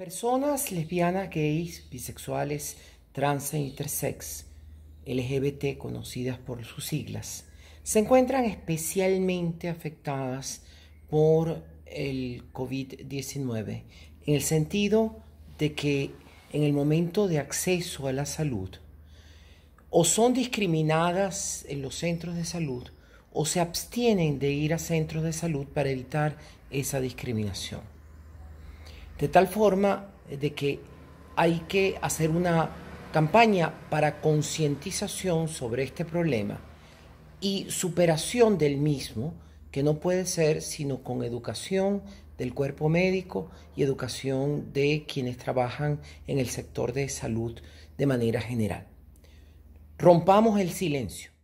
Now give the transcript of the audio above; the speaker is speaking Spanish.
Personas lesbianas, gays, bisexuales, trans e intersex, LGBT conocidas por sus siglas, se encuentran especialmente afectadas por el COVID-19, en el sentido de que en el momento de acceso a la salud, o son discriminadas en los centros de salud o se abstienen de ir a centros de salud para evitar esa discriminación. De tal forma eh, de que hay que hacer una campaña para concientización sobre este problema y superación del mismo, que no puede ser sino con educación del cuerpo médico y educación de quienes trabajan en el sector de salud de manera general. Rompamos el silencio.